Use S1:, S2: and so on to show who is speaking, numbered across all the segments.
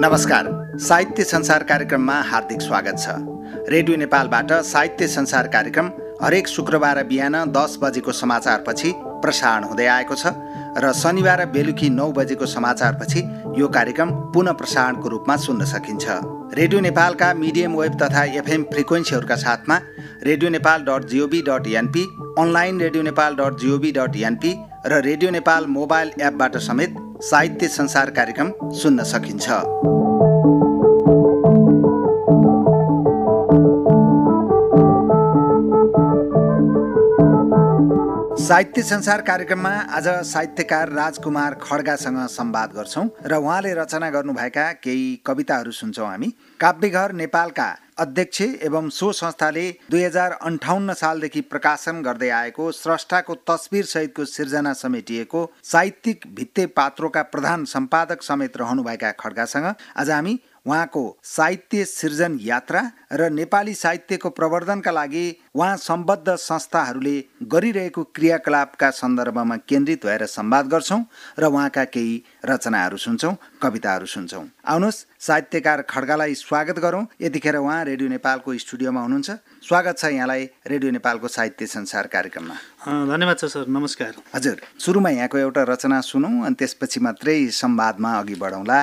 S1: नमस्कार साहित्य संसार कार्यक्रममा हार्दिक स्वागत छ रेडियो नेपालबाट साहित्य संसार कार्यक्रम हरेक शुक्रबार बिहान दस बजेको समाचारपछि प्रसारण हुँदै आएको छ र शनिबार बेलुकी नौ बजेको समाचारपछि यो कार्यक्रम पुनः प्रसारणको रूपमा सुन्न सकिन्छ रेडियो नेपालका मिडियम वेब तथा एफएम फ्रिक्वेन्सीहरूका साथमा radio Nepal dot gov dot N P online radio Nepal dot gov dot N P र रेडियो नेपाल मोबाइल एपबाट समेत साहित्य संसार कार्यक्रम सुन्न सकिन्छ साहित्य संसार कार्यक्रममा आज साहित्यकार राजकुमार खड्गासँग सम्वाद गर्छौँ र उहाँले रचना गर्नुभएका केही कविताहरू सुन्छौँ हामी काव्यघर नेपालका अध्यक्ष एवं सो संस्थाले दुई हजार अन्ठाउन्न सालदेखि प्रकाशन गर्दै आएको स्रष्टाको तस्विर सहितको सिर्जना समेटिएको साहित्यिक भित्ते पात्रोका प्रधान सम्पादक समेत रहनुभएका खड्गासँग आज हामी उहाँको साहित्य सिर्जन यात्रा र नेपाली साहित्यको प्रवर्धनका लागि उहाँ सम्बद्ध संस्थाहरूले गरिरहेको क्रियाकलापका सन्दर्भमा केन्द्रित भएर सम्वाद गर्छौँ र उहाँका केही रचनाहरू सुन्छौँ कविताहरू सुन्छौँ आउनुहोस् साहित्यकार खड्गालाई स्वागत गरौँ यतिखेर उहाँ रेडियो नेपालको स्टुडियोमा हुनुहुन्छ स्वागत छ यहाँलाई रेडियो नेपालको साहित्य संसार
S2: कार्यक्रममा धन्यवाद छ सर नमस्कार
S1: हजुर सुरुमा यहाँको एउटा रचना सुनौँ अनि त्यसपछि मात्रै सम्वादमा अघि बढौँला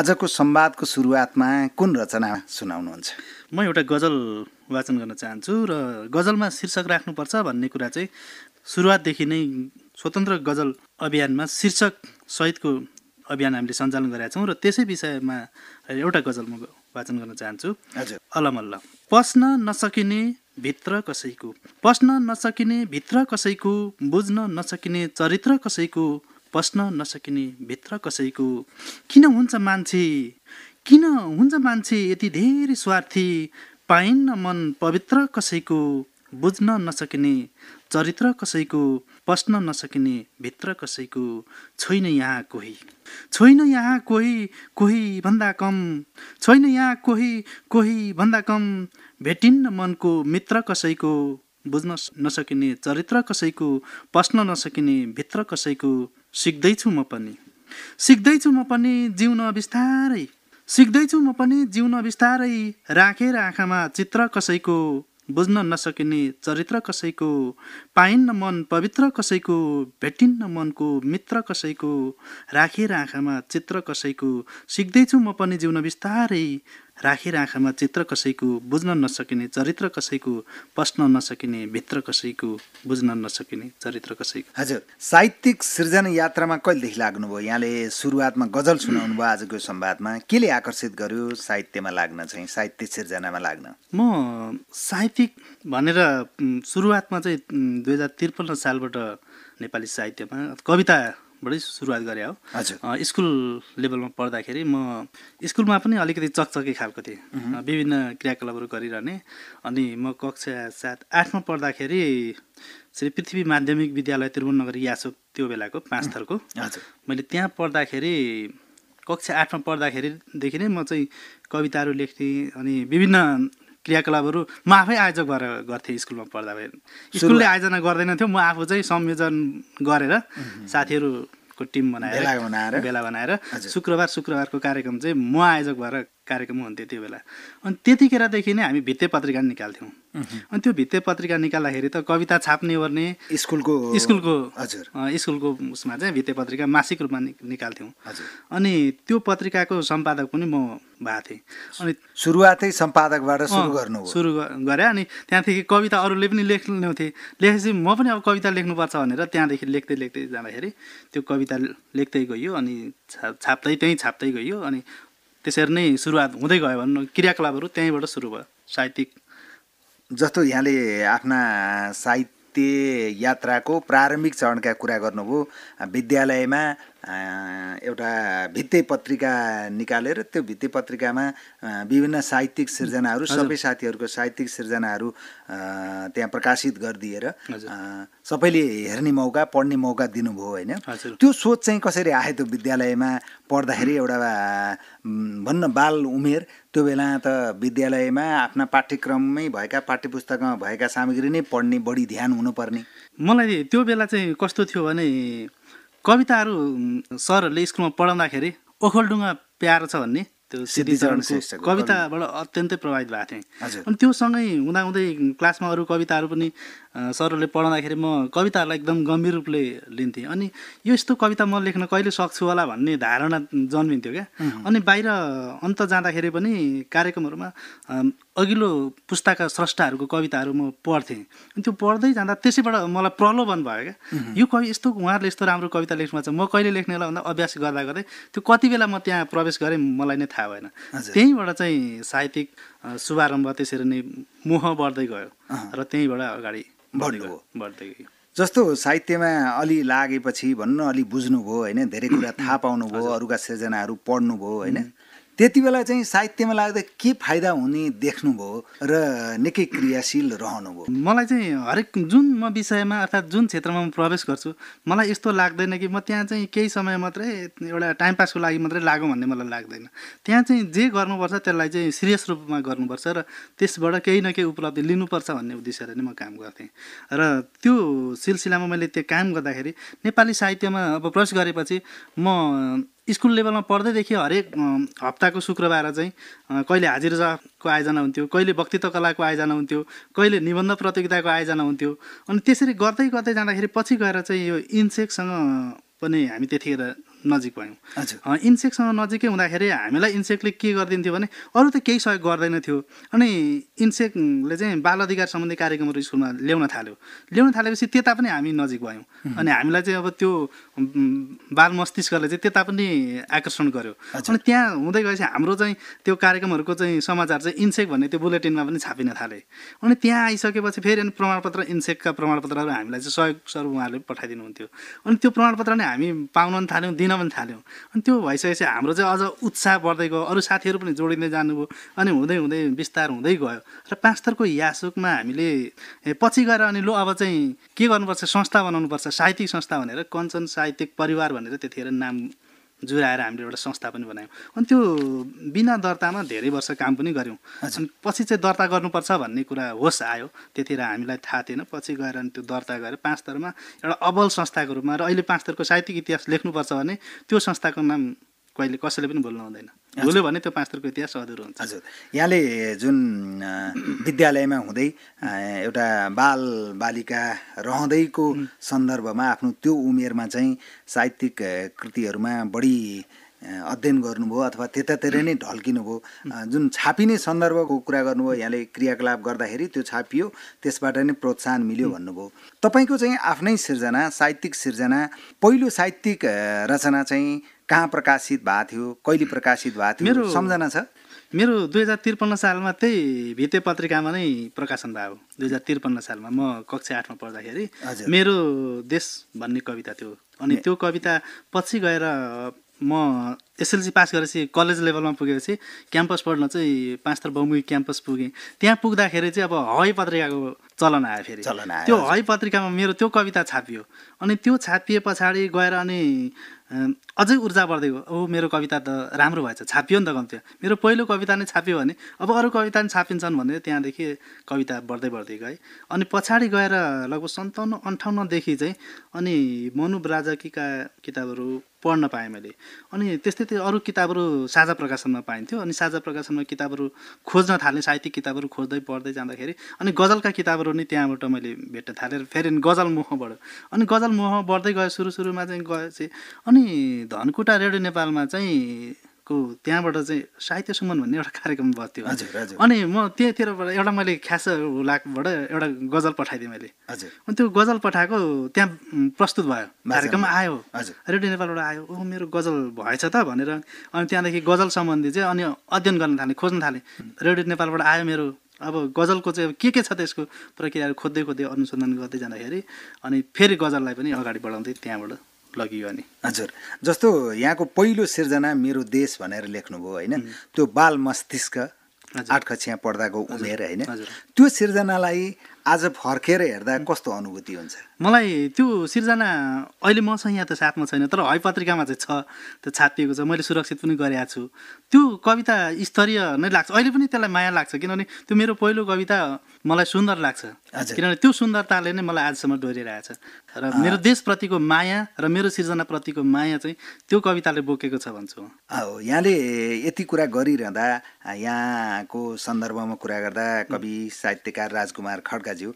S1: आजको संवादको सुरुवातमा कुन रचना सुनाउनुहुन्छ
S2: म एउटा गजल वाचन गर्न चाहन्छु र गजलमा शीर्षक राख्नुपर्छ भन्ने कुरा चाहिँ सुरुवातदेखि नै स्वतन्त्र गजल अभियानमा शीर्षक सहितको अभियान हामीले सञ्चालन गरेका छौँ र त्यसै विषयमा एउटा गजल म वाचन गर्न चाहन्छु हजुर अलमल्ल पस्न नसकिने भित्र कसैको पस्न नसकिने भित्र कसैको बुझ्न नसकिने चरित्र कसैको पस्न नसकिने भित्र कसैको किन हुन्छ मान्छे किन हुन्छ मान्छे यति धेरै स्वार्थी पाइन्न मन पवित्र कसैको बुझ्न नसकिने चरित्र कसैको पस्न नसकिने भित्र कसैको छोइन यहाँ कोही छोइन यहाँ कोही कोही भन्दा कम छोइन यहाँ कोही कोही भन्दा कम भेटिन्न मनको मित्र कसैको बुझ्न नसकिने चरित्र कसैको पस्न नसकिने भित्र कसैको सिक्दैछु म पनि सिक्दैछु म पनि जिउन बिस्तारै सिक्दैछु म पनि जिउन बिस्तारै राखेर आँखामा चित्र कसैको बुझ्न नसकिने चरित्र कसैको पाइन्न मन पवित्र कसैको भेटिन्न मनको मित्र कसैको राखेर आँखामा चित्र कसैको सिक्दैछु म पनि जिउन बिस्तारै राखेर आँखामा चित्र कसैको बुझ्न नसकिने चरित्र कसैको पस्न नसकिने भित्र कसैको बुझ्न नसकिने चरित्र कसैको
S1: हजुर साहित्यिक सृजना यात्रामा कहिलेदेखि लाग्नुभयो यहाँले सुरुवातमा गजल सुनाउनु भयो आजको संवादमा केले आकर्षित गर्यो साहित्यमा लाग्न चाहिँ साहित्य सिर्जनामा
S2: लाग्न म साहित्यिक भनेर सुरुवातमा चाहिँ दुई हजार त्रिपन्न सालबाट नेपाली साहित्यमा कविता स्कुलबाटै सुरुवात गरे हो स्कुल लेभलमा पढ्दाखेरि म स्कुलमा पनि अलिकति चकचके खालको थिएँ विभिन्न क्रियाकलापहरू गरिरहने अनि म कक्षा सात आठमा पढ्दाखेरि श्री पृथ्वी माध्यमिक विद्यालय त्रिभुवन नगर यासो त्यो बेलाको पाँच थरको मैले त्यहाँ पढ्दाखेरि कक्षा आठमा पढ्दाखेरिदेखि नै म चाहिँ कविताहरू लेख्थेँ अनि विभिन्न क्रियाकलापहरू म आफै आयोजक भएर गर्थेँ स्कुलमा पढ्दा स्कुलले आयोजना गर्दैन थियो म आफू चाहिँ संयोजन गरेर साथीहरू को टिम बनाएर बनाएर बेला बनाएर शुक्रबार शुक्रबारको कार्यक्रम चाहिँ म आयोजक भएर कार्यक्रम हुन्थ्यो त्यो बेला अनि त्यतिखेरदेखि नै हामी भित्ते पत्रिका निकाल्थ्यौँ अनि त्यो भित्ते पत्रिका निकाल्दाखेरि त कविता छाप्ने ओर्ने स्कुलको स्कुलको हजुर स्कुलको उसमा चाहिँ भित्ते पत्रिका मासिक रूपमा निकाल्थ्यौँ अनि त्यो पत्रिकाको सम्पादक पनि म भएको थिएँ अनि सुरुवातै सम्पादकबाट सुरु गर्नु सुरु गरेँ अनि त्यहाँदेखि कविता अरूले पनि लेख ल्याउँथे लेखेपछि म पनि अब कविता लेख्नुपर्छ भनेर त्यहाँदेखि लेख्दै लेख्दै जाँदाखेरि त्यो कविता लेख्दै गयो अनि छाप्दै त्यहीँ छाप्दै गयो अनि त्यसरी नै सुरुवात हुँदै गयो भनौँ क्रियाकलापहरू त्यहीँबाट सुरु भयो साहित्यिक
S1: जस्तो यहाँले आफ्ना साहित्य यात्राको प्रारम्भिक चरणका कुरा गर्नुभयो विद्यालयमा एउटा भित्ते पत्रिका निकालेर त्यो भित्ते पत्रिकामा विभिन्न साहित्यिक सिर्जनाहरू सबै साथीहरूको साहित्यिक सिर्जनाहरू त्यहाँ प्रकाशित गरिदिएर सबैले हेर्ने मौका पढ्ने मौका दिनुभयो होइन त्यो सोच चाहिँ कसरी आयो त्यो विद्यालयमा पढ्दाखेरि एउटा भन्न बाल उमेर त्यो बेला त विद्यालयमा
S2: आफ्ना पाठ्यक्रममै भएका पाठ्य पुस्तकमा भएका सामग्री नै पढ्ने बढी ध्यान हुनुपर्ने मलाई त्यो बेला चाहिँ कस्तो थियो भने कविताहरू सरहरूले स्कुलमा पढाउँदाखेरि ओखलडुङ्गा प्यारो छ भन्ने त्यो सिद्धिचरण कविताबाट अत्यन्तै प्रभावित भएको थिएँ अनि त्योसँगै हुँदाहुँदै क्लासमा अरू कविताहरू पनि सरहरूले पढाउँदाखेरि म कविताहरूलाई एकदम गम्भीर रूपले लिन्थेँ अनि यो यस्तो कविता म लेख्न कहिले सक्छु होला भन्ने धारणा जन्मिन्थ्यो क्या अनि बाहिर अन्त जाँदाखेरि पनि कार्यक्रमहरूमा अघिल्लो पुस्ताका स्रष्टाहरूको कविताहरू म पढ्थेँ अनि त्यो पढ्दै जाँदा त्यसैबाट मलाई प्रलोभन भयो क्या यो कवि यस्तो उहाँहरूले यस्तो राम्रो कविता लेख्नु भएको म कहिले लेख्ने होला भन्दा अभ्यास गर्दा गर्दै त्यो कति बेला म त्यहाँ प्रवेश गरेँ मलाई नै थाहा भएन त्यहीँबाट चाहिँ साहित्यिक शुभारम्भ त्यसरी नै मोह बढ्दै गयो र त्यहीँबाट अगाडि बढ्दै गयो बढ्दै गयो
S1: जस्तो साहित्यमा अलि लागेपछि भनौँ न अलि बुझ्नुभयो होइन धेरै कुरा थाहा पाउनुभयो अरूका सृजनाहरू पढ्नुभयो होइन त्यति बेला चाहिँ साहित्यमा लाग्दा के फाइदा हुने देख्नुभयो र निकै क्रियाशील रहनुभयो
S2: मलाई चाहिँ हरेक जुन म विषयमा अर्थात् जुन क्षेत्रमा म प्रवेश गर्छु मलाई यस्तो लाग्दैन कि म त्यहाँ चाहिँ केही समय मात्रै एउटा टाइम पासको लागि मात्रै लागौँ भन्ने मलाई लाग्दैन त्यहाँ चाहिँ जे गर्नुपर्छ त्यसलाई चाहिँ सिरियस रूपमा गर्नुपर्छ र त्यसबाट केही न केही उपलब्धि लिनुपर्छ भन्ने उद्देश्यले नै म काम गर्थेँ र त्यो सिलसिलामा मैले त्यो काम गर्दाखेरि नेपाली साहित्यमा अब प्रवेश गरेपछि म स्कुल लेभलमा पढ्दैदेखि हरेक हप्ताको शुक्रबार चाहिँ कहिले हाजिरजाको आयोजना हुन्थ्यो कहिले वक्तित्व कलाको आयोजना हुन्थ्यो कहिले निबन्ध प्रतियोगिताको आयोजना हुन्थ्यो अनि त्यसरी गर्दै गर्दै जाँदाखेरि पछि गएर चाहिँ यो इन्सेकसँग पनि हामी त्यतिखेर नजिक भयौँ इन्सेक्टसँग नजिकै हुँदाखेरि हामीलाई इन्सेक्टले के गरिदिन्थ्यो भने अरू त केही सहयोग गर्दैन थियो अनि इन्सेक्टले चाहिँ बाल अधिकार सम्बन्धी कार्यक्रमहरू स्कुलमा ल्याउन थाल्यो ल्याउन थालेपछि त्यता पनि हामी नजिक भयौँ अनि हामीलाई चाहिँ अब त्यो बाल मस्तिष्कले चाहिँ त्यता पनि आकर्षण गर्यो अनि त्यहाँ हुँदै गएपछि हाम्रो चाहिँ त्यो कार्यक्रमहरूको चाहिँ समाचार चाहिँ इन्सेक्ट भन्ने त्यो बुलेटिनमा पनि छापिन थाले अनि त्यहाँ आइसकेपछि फेरि अनि प्रमाणपत्र इन्सेक्टका प्रमाणपत्रहरू हामीलाई चाहिँ सहयोग सर उहाँहरूले पठाइदिनुहुन्थ्यो अनि त्यो प्रमाणपत्र नै हामी पाउन थाल्यौँ दिन पनि थाल्यौँ अनि त्यो भइसकेपछि हाम्रो चाहिँ अझ उत्साह बढ्दै गयो अरू साथीहरू पनि जोडिँदै जानुभयो अनि हुँदै हुँदै विस्तार हुँदै गयो र पाँच थरको यासोकमा हामीले पछि गएर अनि लो अब चाहिँ के गर्नुपर्छ संस्था बनाउनुपर्छ साहित्यिक संस्था भनेर कञ्चन साहित्यिक परिवार भनेर त्यतिखेर नाम जुराएर हामीले एउटा संस्था पनि बनायौँ अनि त्यो बिना दर्तामा धेरै वर्ष काम पनि गऱ्यौँ पछि चाहिँ दर्ता गर्नुपर्छ भन्ने कुरा होस् आयो त्यतिखेर हामीलाई थाहा थिएन पछि गएर अनि त्यो दर्ता गरेर पाँच तरमा एउटा अबल संस्थाको रूपमा र अहिले पाँच थरको साहित्यिक इतिहास लेख्नुपर्छ भने त्यो संस्थाको नाम कहिले कसैले पनि भुल्नु हुँदैन भुल्यो भने त्यो पाँच थरको इतिहास अधुरो हुन्छ हजुर यहाँले जुन
S1: विद्यालयमा हुँदै एउटा बाल बालिका रहँदैको सन्दर्भमा आफ्नो त्यो उमेरमा चाहिँ साहित्यिक कृतिहरूमा बढी अध्ययन गर्नुभयो अथवा त्यतातिर नै ढल्किनुभयो जुन छापिने सन्दर्भको कुरा गर्नुभयो यहाँले क्रियाकलाप गर्दाखेरि त्यो छापियो त्यसबाट नै प्रोत्साहन मिल्यो भन्नुभयो तपाईँको चाहिँ आफ्नै सिर्जना साहित्यिक सिर्जना पहिलो साहित्यिक रचना चाहिँ कहाँ प्रकाशित
S2: भएको थियो कहिले प्रकाशित भएको थियो मेरो सम्झना छ मेरो दुई हजार त्रिपन्न सालमा त्यही भित्ते पत्रिकामा नै प्रकाशन भयो दुई हजार त्रिपन्न सालमा म कक्षा आठमा पढ्दाखेरि मेरो देश भन्ने कविता थियो अनि त्यो कविता पछि गएर म एसएलसी पास गरेपछि कलेज लेभलमा पुगेपछि क्याम्पस पढ्न चाहिँ पाँच थर बहुमुखी क्याम्पस पुगेँ त्यहाँ पुग्दाखेरि चाहिँ अब हवाई पत्रिकाको चलन आयो फेरि चलन आयो त्यो हवाई पत्रिकामा मेरो त्यो कविता छापियो अनि त्यो छापिए पछाडि गएर अनि अझै ऊर्जा बढ्दै गयो ओ मेरो कविता त राम्रो भएछ छापियो नि त कम्ती मेरो पहिलो कविता नै छापियो भने अब अरू कविता नि छापिन्छन् भनेर त्यहाँदेखि कविता बढ्दै बढ्दै गएँ अनि पछाडि गएर लगभग सन्ताउन्न अन्ठाउन्नदेखि चाहिँ अनि मनु ब्राजकीका किताबहरू पढ्न पाएँ मैले अनि त्यस्तै त्यही अरू किताबहरू साझा प्रकाशनमा पाइन्थ्यो अनि साझा प्रकाशनमा किताबहरू खोज्न थालेँ साहित्यिक किताबहरू खोज्दै पढ्दै जाँदाखेरि अनि गजलका किताबहरू नि त्यहाँबाट मैले भेट्न थालेँ फेरि गजल मोहबाट अनि गजल मोह बढ्दै गएँ सुरु सुरुमा चाहिँ गएपछि अनि धनकुटा रेडियो नेपालमा चाहिँ को त्यहाँबाट चाहिँ साहित्य सुमन भन्ने एउटा कार्यक्रम भएको थियो हजुर अनि म त्यहाँतिरबाट एउटा मैले ख्यास हुलाकबाट एउटा गजल पठाइदिएँ मैले हजुर अनि त्यो गजल पठाएको त्यहाँ प्रस्तुत भयो कार्यक्रम आयो रेडियो नेपालबाट आयो ओ मेरो गजल भएछ त भनेर अनि त्यहाँदेखि गजल सम्बन्धी चाहिँ अनि अध्ययन गर्न थालेँ खोज्न थालेँ रेडियो नेपालबाट आयो मेरो अब गजलको चाहिँ के के छ त्यसको प्रक्रियाहरू खोज्दै खोज्दै अनुसन्धान गर्दै जाँदाखेरि अनि फेरि गजललाई पनि अगाडि बढाउँदै त्यहाँबाट लगियो अनि हजुर जस्तो यहाँको पहिलो
S1: सिर्जना मेरो देश भनेर लेख्नुभयो होइन त्यो बाल मस्तिष्क आठ कक्षा पढ्दाको उमेर होइन त्यो सिर्जनालाई आज फर्केर हेर्दा कस्तो अनुभूति हुन्छ
S2: मलाई त्यो सिर्जना अहिले मसँग यहाँ त साथमा छैन तर हैपत्रिकामा पत्रिकामा चाहिँ छ त्यो छापिएको छ मैले सुरक्षित पनि गरेको छु त्यो कविता स्तरीय नै लाग्छ अहिले पनि त्यसलाई माया लाग्छ किनभने त्यो मेरो पहिलो कविता मलाई सुन्दर लाग्छ किनभने त्यो सुन्दरताले नै मलाई आजसम्म डोरिरहेको छ र मेरो देशप्रतिको माया र मेरो सिर्जनाप्रतिको माया चाहिँ त्यो कविताले बोकेको छ भन्छु
S1: हो यहाँले यति कुरा गरिरहँदा यहाँको सन्दर्भमा कुरा गर्दा कवि साहित्यकार राजकुमार खड्का दाजु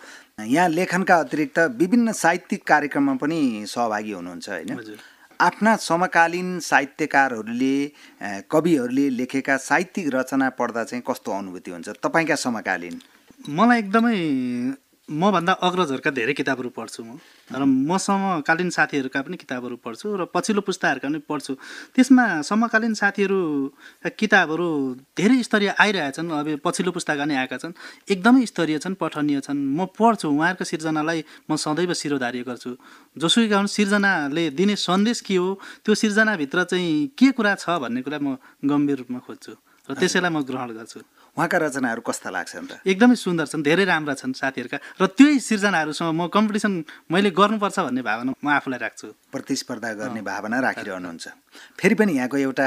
S1: यहाँ लेखनका अतिरिक्त विभिन्न साहित्यिक कार्यक्रममा पनि सहभागी हुनुहुन्छ होइन आफ्ना समकालीन साहित्यकारहरूले कविहरूले लेखेका साहित्यिक रचना पढ्दा चाहिँ कस्तो अनुभूति हुन्छ तपाईँका
S2: समकालीन मलाई एकदमै मभन्दा अग्रजहरूका धेरै किताबहरू पढ्छु म र मसँग समकालीन साथीहरूका पनि किताबहरू पढ्छु र पछिल्लो पुस्ताहरूका पनि पढ्छु त्यसमा समकालीन साथीहरूका किताबहरू धेरै स्तरीय आइरहेछन् अब पछिल्लो पुस्ताका नै आएका छन् एकदमै स्तरीय छन् पठनीय छन् म पढ्छु उहाँहरूको सिर्जनालाई म सदैव शिरोधार्य गर्छु जोसुकै कारण सिर्जनाले दिने सन्देश के हो त्यो सिर्जनाभित्र चाहिँ के कुरा छ भन्ने कुरा म गम्भीर रूपमा खोज्छु र त्यसैलाई म ग्रहण गर्छु उहाँका रचनाहरू कस्ता लाग्छन् त एकदमै सुन्दर छन् धेरै राम्रा छन् साथीहरूका र त्यही सिर्जनाहरूसँग म कम्पिटिसन मैले गर्नुपर्छ भन्ने भावना म आफूलाई राख्छु प्रतिस्पर्धा गर्ने भावना राखिरहनुहुन्छ फेरि पनि यहाँको
S1: एउटा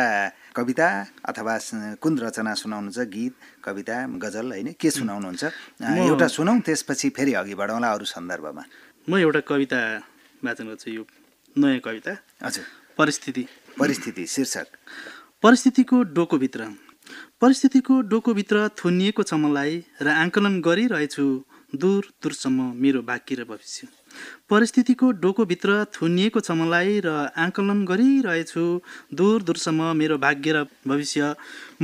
S1: कविता अथवा कुन रचना सुनाउनुहुन्छ गीत कविता गजल होइन के सुनाउनुहुन्छ एउटा सुनौँ त्यसपछि फेरि अघि बढाउँला अरू सन्दर्भमा
S2: म एउटा कविता वाचन गर्छु यो नयाँ कविता हजुर परिस्थिति परिस्थिति शीर्षक परिस्थितिको डोकोभित्र परिस्थितिको डोकोभित्र थुनिएको छ मलाई र आङ्कलन गरिरहेछु दूर दूरसम्म मेरो बाँकी र भविष्य परिस्थितिको डोकोभित्र थुनिएको छ मलाई र आङ्कलन गरिरहेछु दूर दूरसम्म मेरो भाग्य र भविष्य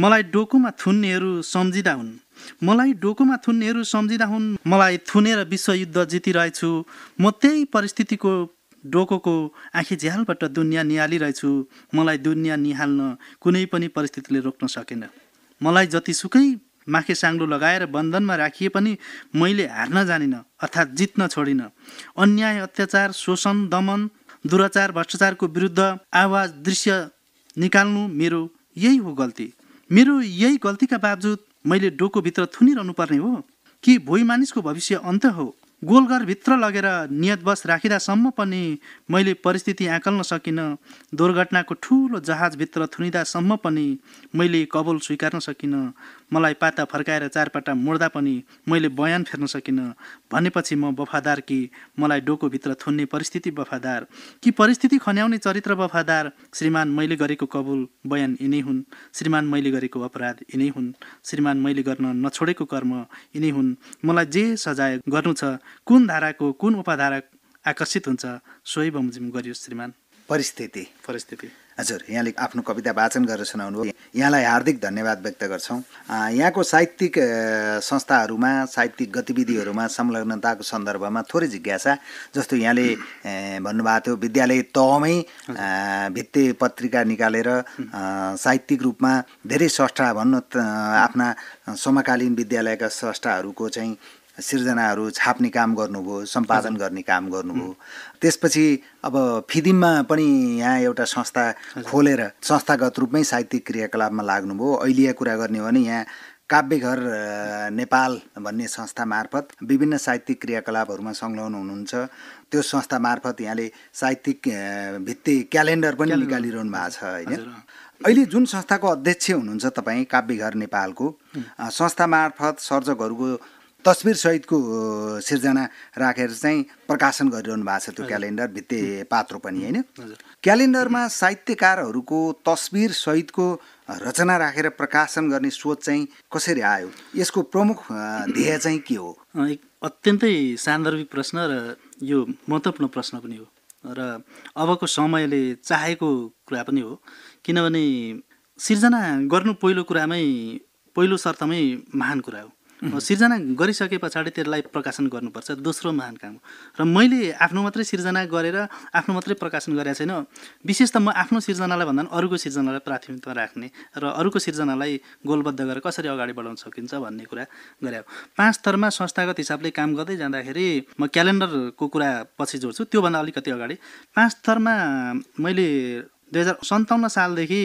S2: मलाई डोकोमा थुन्नेहरू सम्झिँदा हुन् मलाई डोकोमा थुन्नेहरू सम्झिँदा हुन् मलाई थुनेर विश्वयुद्ध जितिरहेछु म त्यही परिस्थितिको डोकोको आँखी झ्यालबाट दुनियाँ निहालिरहेछु मलाई दुनियाँ निहाल्न कुनै पनि परिस्थितिले रोक्न सकेन मलाई जतिसुकै माखे साङ्लो लगाएर बन्धनमा राखिए पनि मैले हार्न जानिनँ अर्थात् जित्न छोडिनँ अन्याय अत्याचार शोषण दमन दुराचार भ्रष्टाचारको विरुद्ध आवाज दृश्य निकाल्नु मेरो यही हो गल्ती मेरो यही गल्तीका बावजुद मैले डोकोभित्र थुनिरहनु पर्ने हो कि भोइ मानिसको भविष्य अन्त हो गोलघरभित्र लगेर नियतवश राखिँदासम्म पनि मैले परिस्थिति आँकल्न सकिनँ दुर्घटनाको ठुलो जहाजभित्र थुनिँदासम्म पनि मैले कबोल स्वीकार्न सकिनँ मलाई पाता फर्काएर चारपाटा मोड्दा पनि मैले बयान फेर्न सकिनँ भनेपछि म वफादार कि मलाई डोको भित्र थुन्ने परिस्थिति वफादार कि परिस्थिति खन्याउने चरित्र वफादार श्रीमान मैले गरेको कबुल बयान यिनै हुन् श्रीमान मैले गरेको अपराध यिनै हुन् श्रीमान मैले गर्न नछोडेको कर्म यिनै हुन् मलाई जे सजाय गर्नु छ कुन धाराको कुन उपधारा आकर्षित हुन्छ सोही बमजिम गरियो श्रीमान परिस्थिति परिस्थिति
S1: हजुर यहाँले आफ्नो कविता वाचन गरेर सुनाउनुभयो यहाँलाई हार्दिक धन्यवाद व्यक्त गर्छौँ यहाँको साहित्यिक संस्थाहरूमा साहित्यिक गतिविधिहरूमा संलग्नताको सन्दर्भमा थोरै जिज्ञासा जस्तो यहाँले भन्नुभएको थियो विद्यालय तहमै भित्ते पत्रिका निकालेर साहित्यिक रूपमा धेरै स्रष्टा भन्नु आफ्ना समकालीन विद्यालयका स्रष्टाहरूको चाहिँ सिर्जनाहरू छाप्ने काम गर्नुभयो सम्पादन गर्ने काम गर्नुभयो त्यसपछि अब फिदिममा पनि यहाँ एउटा संस्था खोलेर संस्थागत रूपमै साहित्यिक क्रियाकलापमा लाग्नुभयो अहिले कुरा गर्ने हो भने यहाँ काव्यघर नेपाल भन्ने संस्था मार्फत विभिन्न साहित्यिक क्रियाकलापहरूमा संलग्न हुनुहुन्छ त्यो संस्था मार्फत यहाँले साहित्यिक भित्ति क्यालेन्डर पनि निकालिरहनु भएको छ होइन अहिले जुन संस्थाको अध्यक्ष हुनुहुन्छ तपाईँ काव्यघर नेपालको संस्था मार्फत सर्जकहरूको सहितको सिर्जना राखेर चाहिँ प्रकाशन गरिरहनु भएको छ त्यो क्यालेन्डर भित्ते पात्रो पनि होइन क्यालेन्डरमा साहित्यकारहरूको सहितको रचना राखेर प्रकाशन गर्ने सोच चाहिँ कसरी आयो यसको प्रमुख ध्येय चाहिँ के हो
S2: एक अत्यन्तै सान्दर्भिक प्रश्न र यो महत्त्वपूर्ण प्रश्न पनि हो र अबको समयले चाहेको कुरा पनि हो किनभने सिर्जना गर्नु पहिलो कुरामै पहिलो शर्तमै महान कुरा हो सिर्जना गरिसके पछाडि त्यसलाई प्रकाशन गर्नुपर्छ दोस्रो महान काम हो र मैले आफ्नो मात्रै सिर्जना गरेर आफ्नो मात्रै प्रकाशन गरेको छैन विशेष त म आफ्नो सिर्जनालाई भन्दा पनि अरूको सिर्जनालाई प्राथमिकता राख्ने र अरूको सिर्जनालाई गोलबद्ध गरेर कसरी अगाडि बढाउन सकिन्छ भन्ने कुरा गरे पाँच थरमा संस्थागत हिसाबले काम गर्दै जाँदाखेरि म क्यालेन्डरको कुरा पछि जोड्छु त्योभन्दा अलिकति अगाडि पाँच थरमा मैले दुई हजार सन्ताउन्न सालदेखि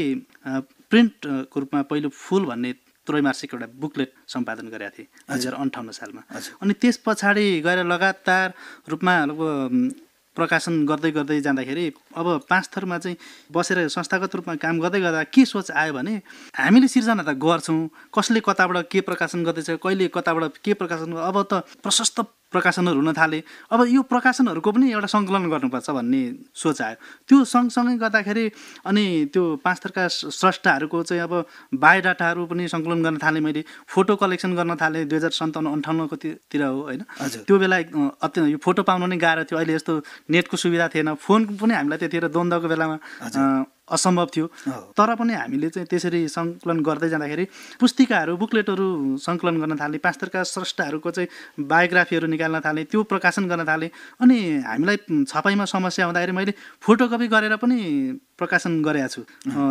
S2: प्रिन्टको रूपमा पहिलो फुल भन्ने त्रैमासिक एउटा बुकलेट सम्पादन गरेका थिए दुई हजार अन्ठाउन्न सालमा अनि त्यस पछाडि गएर लगातार रूपमा प्रकाशन गर्दै गर्दै जाँदाखेरि अब पाँच थरमा चाहिँ बसेर संस्थागत रूपमा काम गर्दै गर्दा के सोच आयो भने हामीले सिर्जना त गर्छौँ कसले कताबाट के प्रकाशन गर्दैछ कहिले कताबाट के प्रकाशन अब त प्रशस्त प्रकाशनहरू हुन थाले अब यो प्रकाशनहरूको पनि एउटा सङ्कलन गर्नुपर्छ भन्ने सोच आयो त्यो सँगसँगै गर्दाखेरि अनि त्यो पाँच थरका स्रष्टाहरूको चाहिँ अब बायोडाटाहरू पनि सङ्कलन गर्न थालेँ मैले फोटो कलेक्सन गर्न थालेँ दुई हजार सन्ताउन्न अन्ठाउन्नकोतिर हो होइन त्यो बेला अत्यन्त यो फोटो पाउनु नै गाह्रो थियो अहिले यस्तो नेटको सुविधा थिएन फोन पनि हामीलाई त्यतिखेर द्वन्द्वको बेलामा असम्भव थियो तर पनि हामीले चाहिँ त्यसरी सङ्कलन गर्दै जाँदाखेरि पुस्तिकाहरू बुकलेटहरू सङ्कलन गर्न थालेँ पास्टरका स्रष्टाहरूको चाहिँ बायोग्राफीहरू निकाल्न थालेँ त्यो प्रकाशन गर्न थालेँ अनि हामीलाई छपाईमा समस्या हुँदाखेरि मैले फोटोकपी गरेर पनि प्रकाशन गरेका छु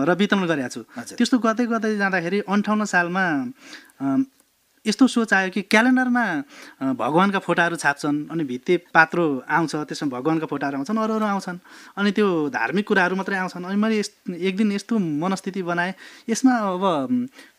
S2: र वितरण गरेका छु त्यस्तो गर्दै गर्दै जाँदाखेरि अन्ठाउन्न सालमा यस्तो सोच आयो कि क्यालेन्डरमा भगवान्का फोटाहरू छाप्छन् अनि भित्ते पात्रो आउँछ त्यसमा भगवान्का फोटाहरू आउँछन् अरू अरू आउँछन् अनि त्यो धार्मिक कुराहरू मात्रै आउँछन् अनि मैले एक दिन यस्तो मनस्थिति बनाएँ यसमा अब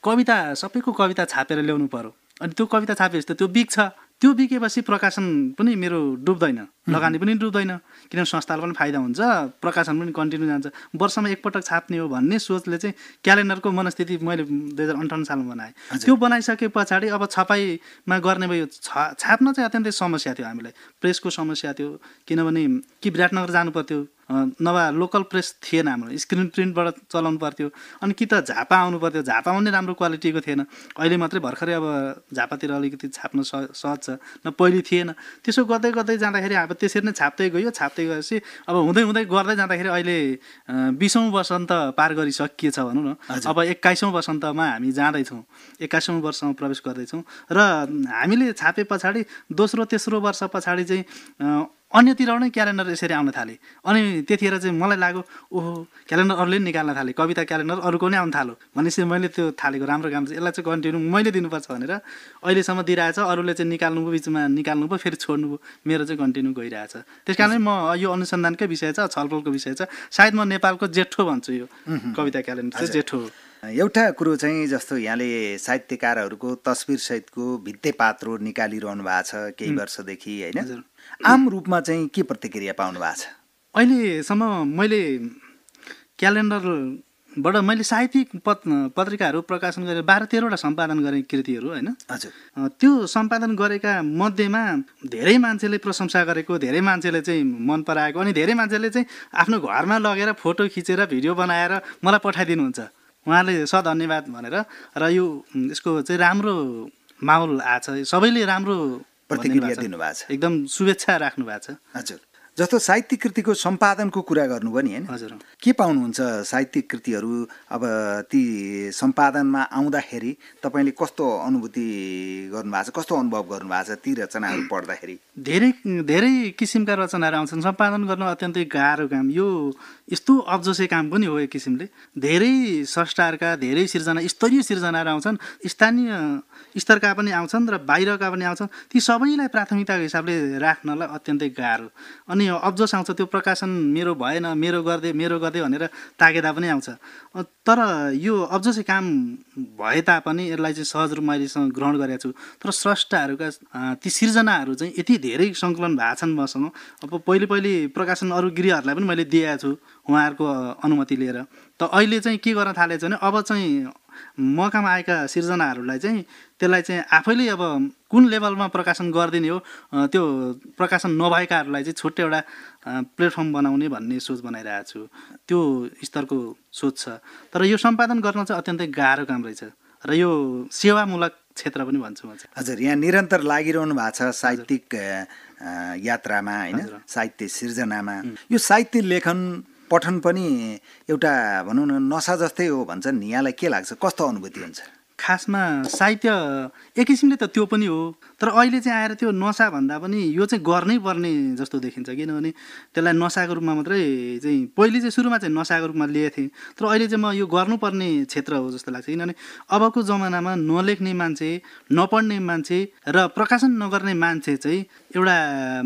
S2: कविता सबैको कविता छापेर ल्याउनु पऱ्यो अनि त्यो कविता छापेपछि त त्यो बिग छ त्यो बिकेपछि प्रकाशन पनि मेरो डुब्दैन लगानी पनि डुब्दैन किनभने संस्थालाई पनि फाइदा हुन्छ प्रकाशन पनि कन्टिन्यू जान्छ वर्षमा एकपटक छाप्ने हो भन्ने सोचले चाहिँ क्यालेन्डरको मनस्थिति मैले दुई हजार अन्ठाउन्न सालमा बनाएँ त्यो बनाइसके पछाडि अब छपाईमा गर्ने भयो छा छाप्न चाहिँ अत्यन्तै समस्या थियो हामीलाई प्रेसको समस्या थियो किनभने कि विराटनगर जानु पर्थ्यो नभए लोकल प्रेस थिएन हाम्रो स्क्रिन प्रिन्टबाट चलाउनु पर्थ्यो अनि कि त झापा आउनु पर्थ्यो झापा पनि राम्रो क्वालिटीको थिएन अहिले मात्रै भर्खरै अब झापातिर अलिकति छाप्न स सहज छ न पहिले थिएन त्यसो गर्दै गर्दै जाँदाखेरि अब त्यसरी नै छाप्दै गयो छाप्दै गएपछि अब हुँदै हुँदै गर्दै जाँदाखेरि अहिले बिसौँ वसन्त पार गरिसकिएछ भनौँ न अब एक्काइसौँ वसन्तमा हामी जाँदैछौँ एक्काइसौँ वर्षमा प्रवेश गर्दैछौँ र हामीले छापे पछाडि दोस्रो तेस्रो वर्ष पछाडि चाहिँ अन्यतिर नै क्यालेन्डर यसरी आउन थाले अनि त्यतिखेर चाहिँ मलाई लाग्यो ओहो क्यालेन्डर अरूले पनि निकाल्न थालेँ कविता क्यालेन्डर अरूको नै आउन थाल्यो भनेपछि मैले त्यो थालेको राम्रो काम चाहिँ यसलाई चाहिँ कन्टिन्यू मैले दिनुपर्छ भनेर अहिलेसम्म दिइरहेछ अरूले चाहिँ निकाल्नु भयो बिचमा निकाल्नु भयो फेरि छोड्नु भयो मेरो चाहिँ कन्टिन्यू गइरहेछ त्यस कारणले म यो अनुसन्धानकै विषय छ छलफलको विषय छ सायद म नेपालको जेठो भन्छु यो कविता क्यालेन्डर चाहिँ जेठो
S1: एउटा कुरो चाहिँ जस्तो यहाँले साहित्यकारहरूको तस्विरसहितको भित्ते पात्रो निकालिरहनु भएको छ केही वर्षदेखि होइन आम रूपमा चाहिँ के प्रतिक्रिया पाउनु
S2: भएको छ अहिलेसम्म मैले क्यालेन्डरबाट मैले साहित्यिक पत् पत्रिकाहरू प्रकाशन गरेर बाह्र तेह्रवटा सम्पादन गरेँ कृतिहरू होइन हजुर त्यो सम्पादन गरेका मध्येमा धेरै मान्छेले प्रशंसा गरेको धेरै मान्छेले चाहिँ मन पराएको अनि धेरै मान्छेले चाहिँ आफ्नो घरमा लगेर फोटो खिचेर भिडियो बनाएर मलाई पठाइदिनुहुन्छ उहाँले स धन्यवाद भनेर र यो यसको चाहिँ राम्रो माहौल आएको छ सबैले राम्रो प्रतिक्रिया दिनुभएको छ एकदम शुभेच्छा राख्नु भएको छ हजुर जस्तो
S1: साहित्यिक कृतिको सम्पादनको कुरा गर्नुभयो नि होइन हजुर के पाउनुहुन्छ साहित्यिक कृतिहरू अब ती सम्पादनमा आउँदाखेरि तपाईँले कस्तो अनुभूति गर्नुभएको छ कस्तो अनुभव गर्नुभएको छ ती रचनाहरू पढ्दाखेरि
S2: धेरै धेरै किसिमका रचनाहरू आउँछन् सम्पादन गर्न अत्यन्तै गाह्रो काम यो यस्तो अब्जोसे काम पनि हो एक किसिमले धेरै स्रष्टाहरूका धेरै सिर्जना स्तरीय सिर्जनाहरू आउँछन् स्थानीय स्तरका पनि आउँछन् र बाहिरका पनि आउँछन् ती सबैलाई प्राथमिकताको हिसाबले राख्नलाई अत्यन्तै गाह्रो अनि अब्जोस आउँछ त्यो प्रकाशन मेरो भएन मेरो गर्दै मेरो गर्दै भनेर ताकेदा पनि आउँछ तर यो अब्जोसे काम भए तापनि यसलाई चाहिँ सहज रूपमा अहिलेसँग ग्रहण गरेको छु तर स्रष्टाहरूका ती सिर्जनाहरू चाहिँ यति धेरै सङ्कलन भएको छन् मसँग अब पहिले पहिले प्रकाशन अरू गृहहरूलाई पनि मैले दिएको छु उहाँहरूको अनुमति लिएर त अहिले चाहिँ के गर्न थालेछ भने अब चाहिँ मौकामा आएका सिर्जनाहरूलाई चाहिँ त्यसलाई चाहिँ आफैले अब कुन लेभलमा प्रकाशन गरिदिने हो त्यो प्रकाशन नभएकाहरूलाई चाहिँ छुट्टै एउटा प्लेटफर्म बनाउने भन्ने सोच बनाइरहेको छु त्यो स्तरको सोच छ तर यो सम्पादन गर्न चाहिँ अत्यन्तै गाह्रो काम रहेछ र यो सेवामूलक क्षेत्र पनि भन्छु म हजुर यहाँ
S1: निरन्तर लागिरहनु भएको छ साहित्यिक यात्रामा होइन साहित्य सिर्जनामा यो साहित्य लेखन पठन पनि एउटा भनौँ न नसा जस्तै हो भन्छन्
S2: यहाँलाई के लाग्छ कस्तो अनुभूति हुन्छ खासमा साहित्य एक किसिमले त त्यो पनि हो तर अहिले चाहिँ आएर त्यो नसा भन्दा पनि यो चाहिँ गर्नै पर्ने जस्तो देखिन्छ किनभने त्यसलाई नसाको रूपमा मात्रै चाहिँ पहिले चाहिँ सुरुमा चाहिँ नसाको रूपमा लिएको थिएँ तर अहिले चाहिँ म यो गर्नुपर्ने क्षेत्र हो जस्तो लाग्छ किनभने अबको जमानामा नलेख्ने मान्छे नपढ्ने मान्छे र प्रकाशन नगर्ने मान्छे चाहिँ एउटा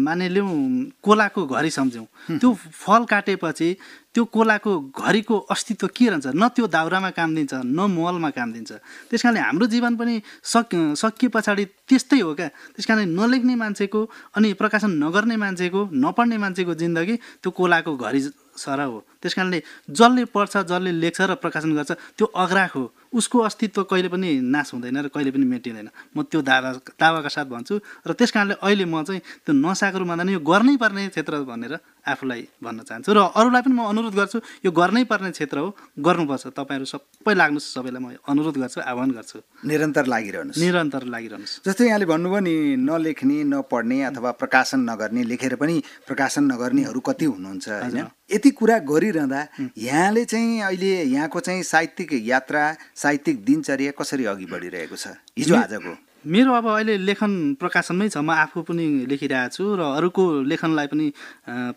S2: मानिलिउँ कोलाको घरी सम्झौँ त्यो फल काटेपछि त्यो कोलाको घरीको अस्तित्व के रहन्छ न त्यो दाउरामा काम दिन्छ न मलमा काम दिन्छ त्यस कारणले हाम्रो जीवन पनि सक सकिए पछाडि त्यस्तै हो क्या त्यस कारण नलेख्ने मान्छेको अनि प्रकाशन नगर्ने मान्छेको नपढ्ने मान्छेको जिन्दगी त्यो कोलाको घरि सर हो त्यस कारणले जसले पढ्छ जसले लेख्छ र प्रकाशन गर्छ त्यो अग्राक हो उसको अस्तित्व कहिले पनि नाश हुँदैन र कहिले पनि मेटिँदैन म त्यो दावा दावाका साथ भन्छु र त्यस कारणले अहिले म चाहिँ त्यो नसाको रूपमा यो गर्नै पर्ने क्षेत्र भनेर आफूलाई भन्न चाहन्छु र अरूलाई पनि म अनुरोध गर्छु यो गर्नै पर्ने क्षेत्र हो गर्नुपर्छ तपाईँहरू सबै लाग्नुहोस् सबैलाई म अनुरोध गर्छु आह्वान गर्छु निरन्तर लागिरहनु निरन्तर लागिरहनुहोस्
S1: जस्तै यहाँले भन्नुभयो नि नलेख्ने नपढ्ने अथवा प्रकाशन नगर्ने लेखेर पनि प्रकाशन नगर्नेहरू कति हुनुहुन्छ होइन यति कुरा गरि गरिरहँदा यहाँले चाहिँ अहिले यहाँको चाहिँ साहित्यिक यात्रा साहित्यिक दिनचर्या कसरी अघि बढिरहेको छ हिजो आजको
S2: मेरो अब अहिले लेखन प्रकाशनमै छ म आफू पनि लेखिरहेको छु र अरूको लेखनलाई पनि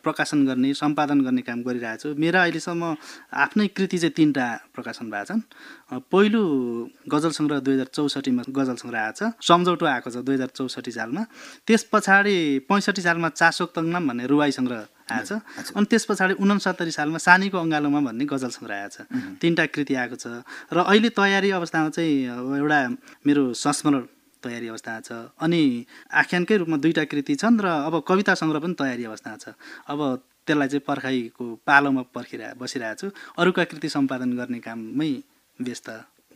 S2: प्रकाशन गर्ने सम्पादन गर्ने काम गरिरहेको छु मेरा अहिलेसम्म आफ्नै कृति चाहिँ तिनवटा प्रकाशन भएको छन् पहिलो गजल सङ्ग्रह दुई हजार चौसठीमा गजल सङ्ग्रह आएको छ सम्झौटो आएको छ दुई हजार चौसठी सालमा त्यस पछाडि पैँसठी सालमा चासोक तङ्नाम भन्ने रुवाई सङ्ग्रह आएको छ अनि त्यस पछाडि उनसत्तरी सालमा सानीको अङ्गालोमा भन्ने गजल सङ्ग्रह आएको छ तिनवटा कृति आएको छ र अहिले तयारी अवस्थामा चाहिँ एउटा मेरो संस्मरण तयारी अवस्था छ अनि आख्यानकै रूपमा दुईवटा कृति छन् र अब कविता सङ्ग्रह पनि तयारी अवस्था छ अब त्यसलाई चाहिँ पर्खाइको पालोमा पर्खिरह बसिरहेको छु अरूका कृति सम्पादन गर्ने काममै व्यस्त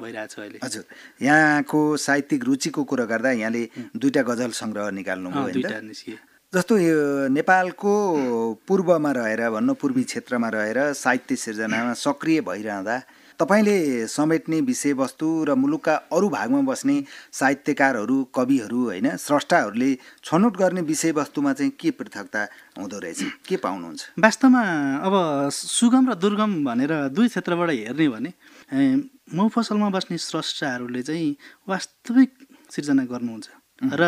S2: भइरहेको अहिले हजुर
S1: यहाँको साहित्यिक रुचिको कुरा गर्दा यहाँले दुईवटा गजल सङ्ग्रह निकाल्नु जस्तो यो नेपालको पूर्वमा रहेर भन्नु पूर्वी क्षेत्रमा रहेर साहित्य सिर्जनामा सक्रिय भइरहँदा तपाईँले समेट्ने विषयवस्तु र मुलुकका अरू भागमा बस्ने साहित्यकारहरू कविहरू होइन स्रष्टाहरूले छनौट गर्ने विषयवस्तुमा चाहिँ के पृथकता हुँदो रहेछ के पाउनुहुन्छ
S2: वास्तवमा अब सुगम र दुर्गम भनेर दुई क्षेत्रबाट हेर्ने भने मौफसलमा बस्ने स्रष्टाहरूले चाहिँ वास्तविक सिर्जना गर्नुहुन्छ र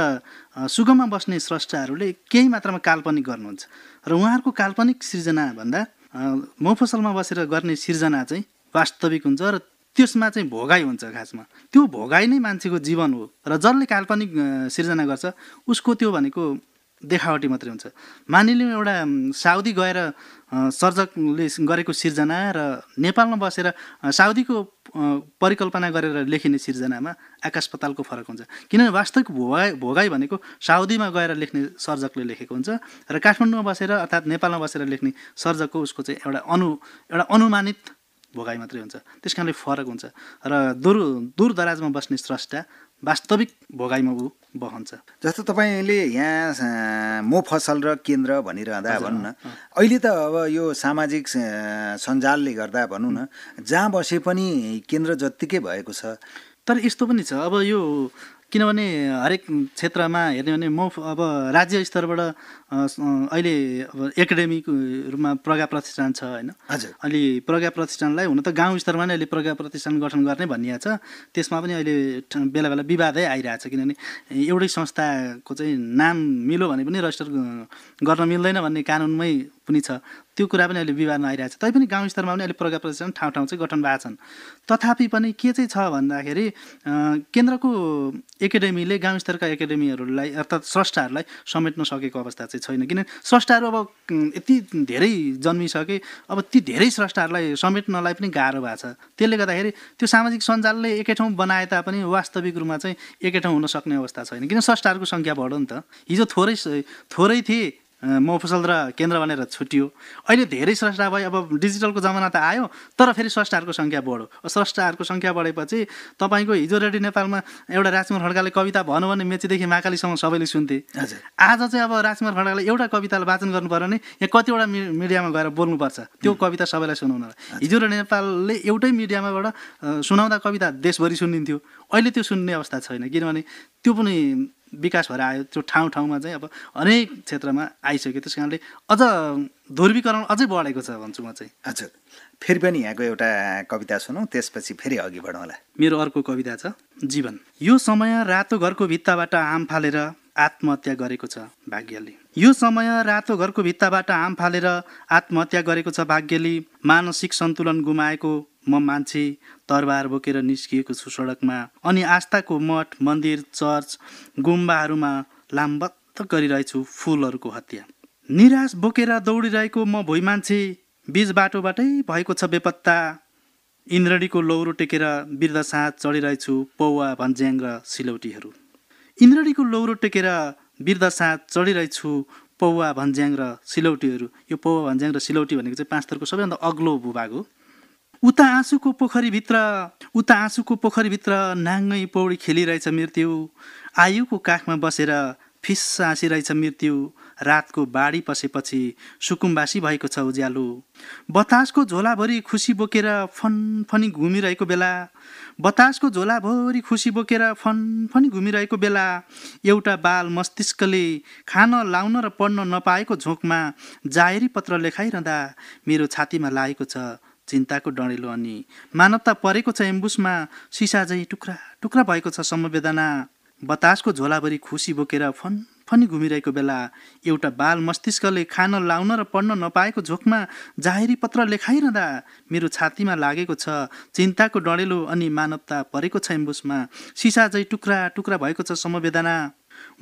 S2: सुगममा बस्ने स्रष्टाहरूले केही मात्रामा काल्पनिक गर्नुहुन्छ र उहाँहरूको काल्पनिक सिर्जनाभन्दा मौफसलमा बसेर गर्ने सिर्जना चाहिँ वास्तविक हुन्छ र त्यसमा चाहिँ भोगाइ हुन्छ खासमा त्यो भोगाइ नै मान्छेको जीवन हो र जसले काल्पनिक सिर्जना गर्छ उसको त्यो भनेको देखावटी मात्रै हुन्छ मानिलिउँ एउटा साउदी गएर सर्जकले गरेको सिर्जना र नेपालमा बसेर साउदीको परिकल्पना गरेर लेखिने सिर्जनामा आकाश पतालको फरक हुन्छ किनभने वास्तविक भोगाइ भोगाई भनेको साउदीमा गएर लेख्ने सर्जकले लेखेको हुन्छ र काठमाडौँमा बसेर अर्थात् नेपालमा बसेर लेख्ने सर्जकको उसको चाहिँ एउटा अनु एउटा अनुमानित भोगाई मात्रै हुन्छ त्यस कारणले फरक हुन्छ र दूर दूर दराजमा बस्ने स्रष्टा वास्तविक भोगाइमा ऊ बहन्छ जस्तो तपाईँले यहाँ म फसल र केन्द्र भनिरहँदा भनौँ न अहिले
S1: त अब यो सामाजिक सञ्जालले गर्दा भनौँ न जहाँ बसे पनि
S2: केन्द्र जत्तिकै भएको छ तर यस्तो पनि छ अब यो किनभने हरेक क्षेत्रमा हेर्ने भने म अब राज्य स्तरबाट अहिले अब एकाडेमीको रूपमा प्रज्ञा प्रतिष्ठान छ होइन हजुर अहिले प्रज्ञा प्रतिष्ठानलाई हुन त गाउँ स्तरमा नै अहिले प्रज्ञा प्रतिष्ठान गठन गर्ने भनिया छ त्यसमा पनि अहिले बेला बेला विवादै आइरहेछ किनभने एउटै संस्थाको चाहिँ नाम मिलो भने पनि रजिस्टर गर्न मिल्दैन भन्ने कानुनमै पनि छ त्यो कुरा पनि अहिले विवादमा आइरहेको छ तैपनि गाउँ स्तरमा पनि अहिले प्रज्ञा प्रतिष्ठान ठाउँ ठाउँ चाहिँ गठन भएको छन् तथापि पनि के चाहिँ छ भन्दाखेरि केन्द्रको एकाडेमीले गाउँ स्तरका एकाडेमीहरूलाई अर्थात् स्रष्टाहरूलाई समेट्न सकेको अवस्था चाहिँ छैन किनभने स्रष्टाहरू अब यति धेरै जन्मिसके अब ती धेरै स्रष्टाहरूलाई समेट्नलाई पनि गाह्रो भएको छ त्यसले गर्दाखेरि त्यो सामाजिक सञ्जालले एकै ठाउँ बनाए तापनि वास्तविक रूपमा चाहिँ एकै ठाउँ हुन सक्ने अवस्था छैन किन स्रष्टाहरूको सङ्ख्या बढो नि त हिजो थोरै थोरै थिए फसल र केन्द्र भनेर छुट्यो अहिले धेरै स्रष्टा भयो अब डिजिटलको जमाना त आयो तर फेरि स्रष्टाहरूको सङ्ख्या बढो स्रष्टाहरूको सङ्ख्या बढेपछि तपाईँको हिजो रेडियो नेपालमा एउटा राजकुमार खड्काले कविता भन्यो भने मेचीदेखि महाकालीसम्म सबैले सुन्थे आज चाहिँ अब राजकुमार खड्काले एउटा कवितालाई वाचन गर्नु पऱ्यो भने यहाँ कतिवटा मिडियामा गएर बोल्नुपर्छ त्यो कविता सबैलाई सुनाउनलाई हिजो रेडियो नेपालले एउटै मिडियामाबाट सुनाउँदा कविता देशभरि सुनिन्थ्यो अहिले त्यो सुन्ने अवस्था छैन किनभने त्यो पनि विकास भएर आयो त्यो ठाउँ ठाउँमा चाहिँ अब हरेक क्षेत्रमा आइसक्यो त्यस कारणले अझ ध्रुवीकरण अझै बढेको छ भन्छु म चाहिँ हजुर फेरि पनि यहाँको एउटा कविता सुनौँ त्यसपछि फेरि अघि बढौँला मेरो अर्को कविता छ जीवन यो समय रातो घरको भित्ताबाट आम फालेर आत्महत्या गरेको छ भाग्यले यो समय रातो घरको भित्ताबाट आम फालेर आत्महत्या गरेको छ भाग्यले मानसिक सन्तुलन गुमाएको म मान्छे तरबार बोकेर निस्किएको छु सडकमा अनि आस्थाको मठ मन्दिर चर्च गुम्बाहरूमा लामबद्ध गरिरहेछु फुलहरूको हत्या निराश बोकेर दौडिरहेको म भोइ मान्छे बिच बाटोबाटै भएको छ बेपत्ता इन्द्रणीको लौरो टेकेर बिर्दसाँझ चढिरहेछु पौवा भन्ज्याङ र सिलौटीहरू इन्द्रणीको लौरो टेकेर बिर्दसाँझ चढिरहेछु पौवा भन्ज्याङ र सिलौटीहरू यो पौवा भन्ज्याङ र सिलौटी भनेको चाहिँ पाँच थरको सबैभन्दा अग्लो भूभाग हो उता आँसुको पोखरीभित्र उता आँसुको पोखरीभित्र नाङ्गै पौडी खेलिरहेछ मृत्यु आयुको काखमा बसेर फिस हाँसिरहेछ मृत्यु रातको बाढी पसेपछि सुकुम्बासी भएको छ उज्यालो बतासको झोलाभरि खुसी बोकेर फनफनी घुमिरहेको बेला बतासको झोलाभरि खुसी बोकेर फनफनी घुमिरहेको बेला एउटा बाल मस्तिष्कले खान लाउन र पढ्न नपाएको झोकमा जाहेरी पत्र लेखाइरहँदा मेरो छातीमा लागेको छ चिन्ताको डढेलो अनि मानवता परेको छ एम्बुसमा सिसा झै टुक्रा टुक्रा भएको छ समवेदना बतासको झोलाभरि खुसी बोकेर फन फनि घुमिरहेको बेला एउटा बाल मस्तिष्कले खान लाउन र पढ्न नपाएको झोकमा जाहेरी पत्र लेखाइरहँदा मेरो छातीमा लागेको छ चिन्ताको डढेलो अनि मानवता परेको छ एम्बुसमा सिसा झै टुक्रा टुक्रा भएको छ समवेदना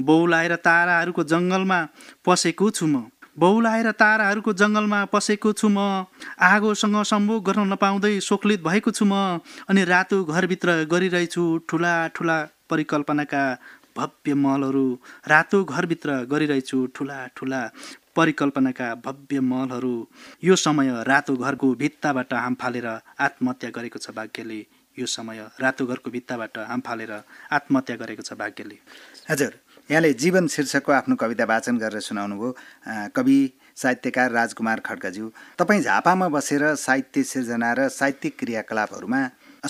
S2: बौलाएर ताराहरूको जङ्गलमा पसेको छु म बहुलाएर ताराहरूको जङ्गलमा पसेको छु म आगोसँग सम्भोग गर्न नपाउँदै सोक्लित भएको छु म अनि रातो घरभित्र गरिरहेछु ठुला ठुला परिकल्पनाका भव्य महलहरू रातो घरभित्र गरिरहेछु ठुला ठुला परिकल्पनाका भव्य महलहरू यो समय रातो घरको भित्ताबाट हाम फालेर आत्महत्या गरेको छ भाग्यले यो समय रातो घरको भित्ताबाट हाम फालेर आत्महत्या गरेको छ भाग्यले
S1: हजुर यहाँले जीवन शीर्षकको आफ्नो कविता वाचन गरेर सुनाउनुभयो कवि साहित्यकार राजकुमार खड्काज्यू तपाईँ झापामा बसेर साहित्य सिर्जना र साहित्यिक क्रियाकलापहरूमा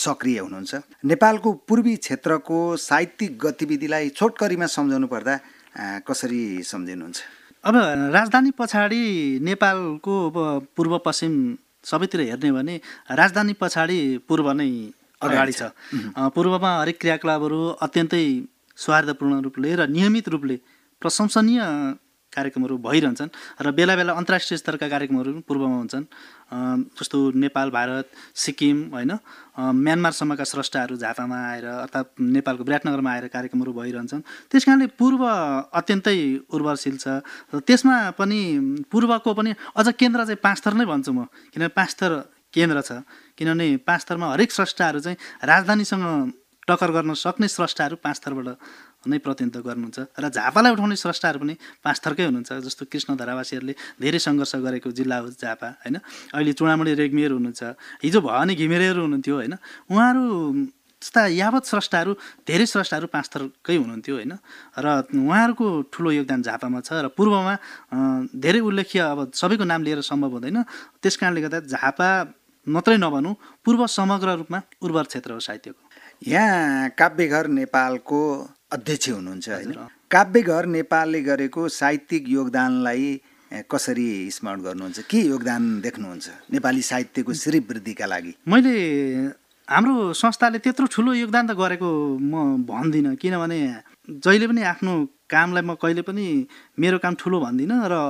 S1: सक्रिय हुनुहुन्छ नेपालको पूर्वी क्षेत्रको साहित्यिक गतिविधिलाई छोटकरीमा सम्झाउनु पर्दा
S2: कसरी सम्झिनुहुन्छ अब राजधानी पछाडि नेपालको अब पूर्व पश्चिम सबैतिर हेर्ने भने राजधानी पछाडि पूर्व नै अगाडि छ पूर्वमा हरेक क्रियाकलापहरू अत्यन्तै सौहार्दपूर्ण रूपले र नियमित रूपले प्रशंसनीय कार्यक्रमहरू भइरहन्छन् र बेला बेला अन्तर्राष्ट्रिय स्तरका कार्यक्रमहरू पनि पूर्वमा हुन्छन् जस्तो नेपाल भारत सिक्किम होइन म्यानमारसम्मका स्रष्टाहरू झापामा आएर अर्थात् नेपालको विराटनगरमा आएर कार्यक्रमहरू भइरहन्छन् त्यस कारणले पूर्व अत्यन्तै उर्वरशील छ र त्यसमा पनि पूर्वको पनि अझ केन्द्र चाहिँ पाँच थर नै भन्छु म किनभने पाँच थर केन्द्र छ किनभने पाँच थरमा हरेक स्रष्टाहरू चाहिँ राजधानीसँग टक्कर गर्न सक्ने स्रष्टाहरू पाँच थरबाट नै प्रतिनिधित्व गर्नुहुन्छ र झापालाई उठाउने स्रष्टाहरू पनि पाँच थरकै हुनुहुन्छ जस्तो कृष्ण धरावासीहरूले धेरै सङ्घर्ष गरेको जिल्ला हो झापा होइन अहिले चुडामणी रेग्मीहरू हुनुहुन्छ हिजो भवानी घिमिरेहरू हुनुहुन्थ्यो होइन उहाँहरू जस्ता यावत स्रष्टाहरू धेरै स्रष्टाहरू पाँच थरकै हुनुहुन्थ्यो होइन र उहाँहरूको ठुलो योगदान झापामा छ र पूर्वमा धेरै उल्लेख्य अब सबैको नाम लिएर सम्भव हुँदैन त्यस कारणले गर्दा झापा मात्रै नभनौँ पूर्व समग्र रूपमा उर्वर क्षेत्र हो साहित्यको
S1: यहाँ काव्यघर नेपालको अध्यक्ष हुनुहुन्छ होइन काव्यघर नेपालले गरेको साहित्यिक योगदानलाई कसरी स्मरण गर्नुहुन्छ के योगदान देख्नुहुन्छ नेपाली साहित्यको वृद्धिका लागि
S2: मैले हाम्रो संस्थाले त्यत्रो ठुलो योगदान त गरेको म भन्दिनँ किनभने जहिले पनि आफ्नो कामलाई म कहिले पनि मेरो काम ठुलो भन्दिनँ र